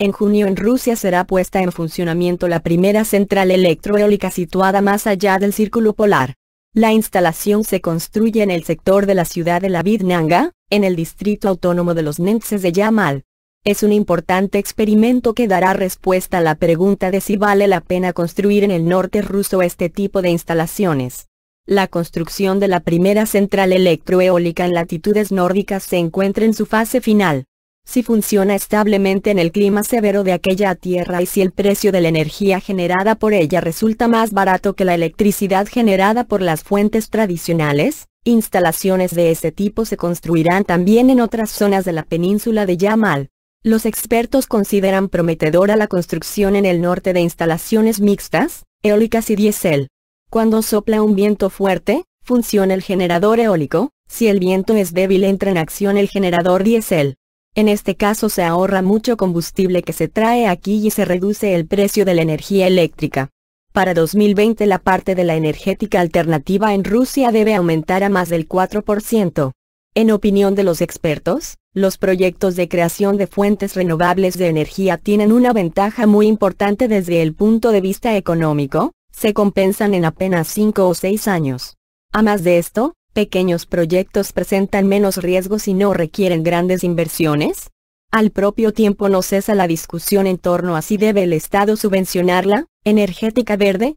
En junio en Rusia será puesta en funcionamiento la primera central electroeólica situada más allá del Círculo Polar. La instalación se construye en el sector de la ciudad de Lavidnanga, en el distrito autónomo de los Nenses de Yamal. Es un importante experimento que dará respuesta a la pregunta de si vale la pena construir en el norte ruso este tipo de instalaciones. La construcción de la primera central electroeólica en latitudes nórdicas se encuentra en su fase final si funciona establemente en el clima severo de aquella tierra y si el precio de la energía generada por ella resulta más barato que la electricidad generada por las fuentes tradicionales, instalaciones de ese tipo se construirán también en otras zonas de la península de Yamal. Los expertos consideran prometedora la construcción en el norte de instalaciones mixtas, eólicas y diésel. Cuando sopla un viento fuerte, funciona el generador eólico, si el viento es débil entra en acción el generador diésel. En este caso se ahorra mucho combustible que se trae aquí y se reduce el precio de la energía eléctrica. Para 2020 la parte de la energética alternativa en Rusia debe aumentar a más del 4%. En opinión de los expertos, los proyectos de creación de fuentes renovables de energía tienen una ventaja muy importante desde el punto de vista económico, se compensan en apenas 5 o 6 años. A más de esto, pequeños proyectos presentan menos riesgos y no requieren grandes inversiones? Al propio tiempo no cesa la discusión en torno a si debe el Estado subvencionar la energética verde.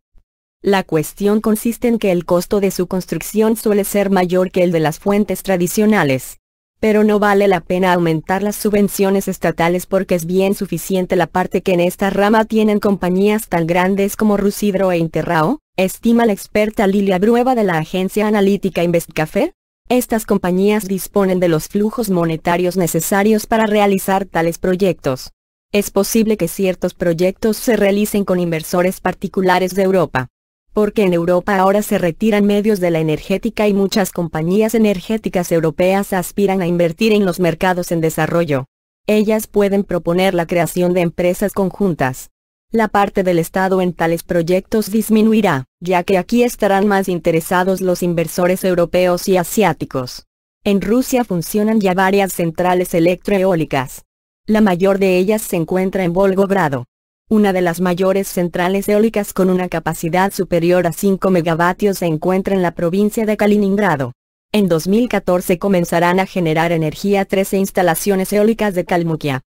La cuestión consiste en que el costo de su construcción suele ser mayor que el de las fuentes tradicionales. Pero no vale la pena aumentar las subvenciones estatales porque es bien suficiente la parte que en esta rama tienen compañías tan grandes como Rusidro e Interrao, Estima la experta Lilia Brueva de la agencia analítica Investcafé. Estas compañías disponen de los flujos monetarios necesarios para realizar tales proyectos. Es posible que ciertos proyectos se realicen con inversores particulares de Europa. Porque en Europa ahora se retiran medios de la energética y muchas compañías energéticas europeas aspiran a invertir en los mercados en desarrollo. Ellas pueden proponer la creación de empresas conjuntas la parte del Estado en tales proyectos disminuirá, ya que aquí estarán más interesados los inversores europeos y asiáticos. En Rusia funcionan ya varias centrales electroeólicas. La mayor de ellas se encuentra en Volgogrado, una de las mayores centrales eólicas con una capacidad superior a 5 megavatios se encuentra en la provincia de Kaliningrado. En 2014 comenzarán a generar energía 13 instalaciones eólicas de Kalmukia,